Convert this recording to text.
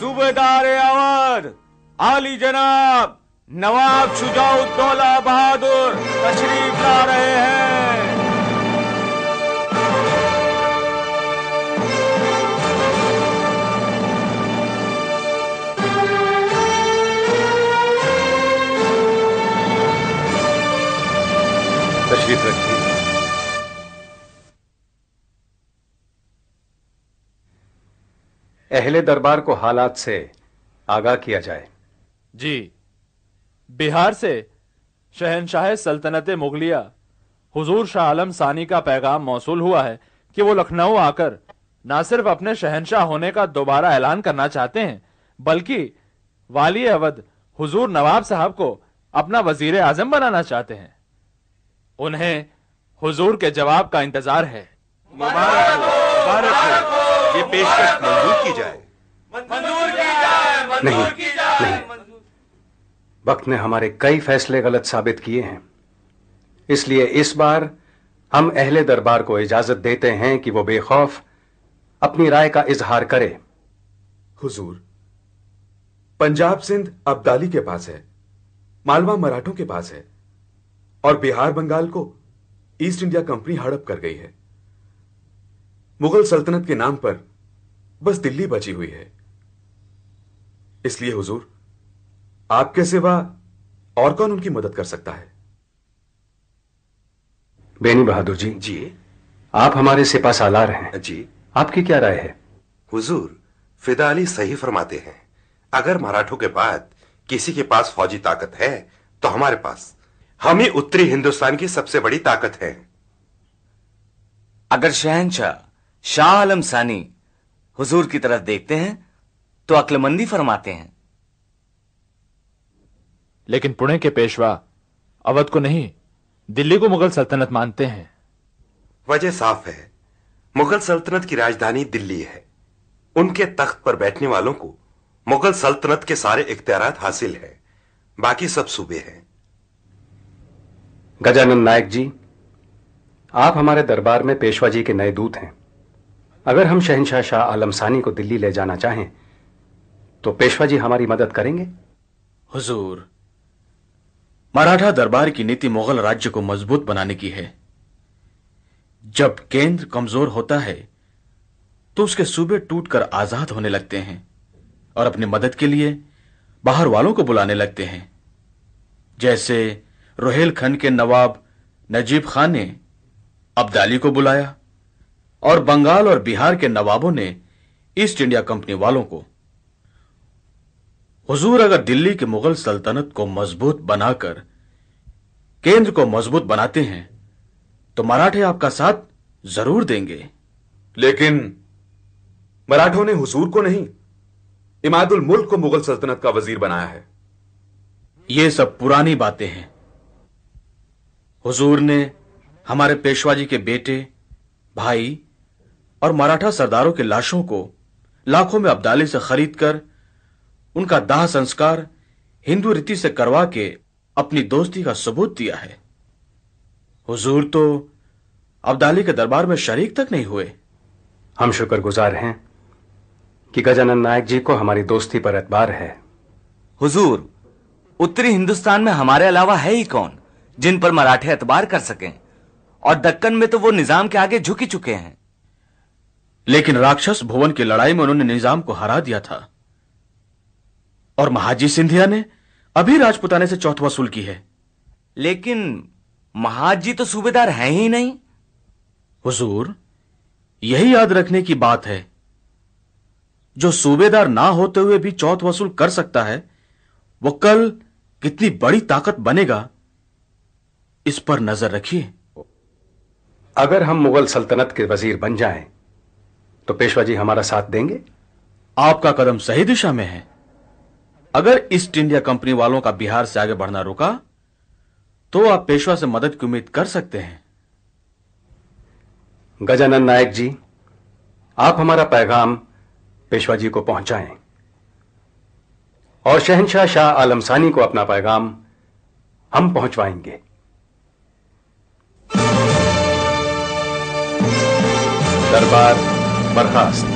सूबेदार अवध आली जनाब नवाब शुजाउद्दौला बहादुर तशरीफ ला रहे हैं तशरीफ रखिए अहले दरबार को हालात से आगाह किया जाए जी बिहार से शहनशाह सल्तनत मुगलिया हुजूर शाह आलम सानी का पैगाम मौसू हुआ है कि वो लखनऊ आकर ना सिर्फ अपने शहनशाह होने का दोबारा ऐलान करना चाहते हैं बल्कि वाली अवध हुजूर नवाब साहब को अपना वजीर आजम बनाना चाहते हैं उन्हें हुजूर के जवाब का इंतजार है मुबारक हो, मुबारक हो, ये पेशकश की जाए मंजूर की जाए नहीं नहीं वक्त ने हमारे कई फैसले गलत साबित किए हैं इसलिए इस बार हम अहले दरबार को इजाजत देते हैं कि वो बेखौफ अपनी राय का इजहार करे हुजूर पंजाब सिंध अब्दाली के पास है मालवा मराठों के पास है और बिहार बंगाल को ईस्ट इंडिया कंपनी हड़प कर गई है मुगल सल्तनत के नाम पर बस दिल्ली बची हुई है इसलिए हुजूर आपके सिवा और कौन उनकी मदद कर सकता है बेनी बहादुर जी जी आप हमारे सिपा सालार हैं जी आपकी क्या राय है हुजूर फिदा अली सही फरमाते हैं अगर मराठों के बाद किसी के पास फौजी ताकत है तो हमारे पास हम ही उत्तरी हिंदुस्तान की सबसे बड़ी ताकत है अगर शहनशाह शाह आलम सानी हुजूर की तरफ देखते हैं तो अक्लमंदी फरमाते हैं लेकिन पुणे के पेशवा अवध को नहीं दिल्ली को मुगल सल्तनत मानते हैं वजह साफ है मुगल सल्तनत की राजधानी दिल्ली है उनके तख्त पर बैठने वालों को मुगल सल्तनत के सारे इख्तियार हासिल है बाकी सब सूबे हैं गजानंद नायक जी आप हमारे दरबार में पेशवा जी के नए दूत हैं अगर हम शहनशाह शाह आलम सानी को दिल्ली ले जाना चाहें तो पेशवा जी हमारी मदद करेंगे हुजूर मराठा दरबार की नीति मुगल राज्य को मजबूत बनाने की है जब केंद्र कमजोर होता है तो उसके सूबे टूटकर आजाद होने लगते हैं और अपनी मदद के लिए बाहर वालों को बुलाने लगते हैं जैसे रोहेलखंड के नवाब नजीब खान ने अब्दाली को बुलाया और बंगाल और बिहार के नवाबों ने ईस्ट इंडिया कंपनी वालों को हुजूर अगर दिल्ली की मुगल सल्तनत को मजबूत बनाकर केंद्र को मजबूत बनाते हैं तो मराठे आपका साथ जरूर देंगे लेकिन मराठों ने हुजूर को नहीं इमादुल मुल्क को मुगल सल्तनत का वजीर बनाया है ये सब पुरानी बातें हैं हुजूर ने हमारे पेशवाजी के बेटे भाई और मराठा सरदारों के लाशों को लाखों में अब्दाली से खरीद कर उनका दाह संस्कार हिंदू रीति से करवा के अपनी दोस्ती का सबूत दिया है हुजूर तो अब्दाली के दरबार में शरीक तक नहीं हुए हम शुक्रगुजार हैं कि गजानन नायक जी को हमारी दोस्ती पर एतबार है हुजूर उत्तरी हिंदुस्तान में हमारे अलावा है ही कौन जिन पर मराठे एतबार कर सकें और दक्कन में तो वो निजाम के आगे झुकी चुके हैं लेकिन राक्षस भुवन की लड़ाई में उन्होंने निजाम को हरा दिया था और महाजी सिंधिया ने अभी राजपुताने से चौथ वसूल की है लेकिन महाजी तो सूबेदार हैं ही नहीं हुजूर यही याद रखने की बात है जो सूबेदार ना होते हुए भी चौथ वसूल कर सकता है वो कल कितनी बड़ी ताकत बनेगा इस पर नजर रखिए अगर हम मुगल सल्तनत के वजीर बन जाएं, तो पेशवा जी हमारा साथ देंगे आपका कदम सही दिशा में है अगर ईस्ट इंडिया कंपनी वालों का बिहार से आगे बढ़ना रुका तो आप पेशवा से मदद की उम्मीद कर सकते हैं गजानन नायक जी आप हमारा पैगाम पेशवा जी को पहुंचाएं और शहनशाह शाह आलम सानी को अपना पैगाम हम पहुंचवाएंगे दरबार बर्खास्त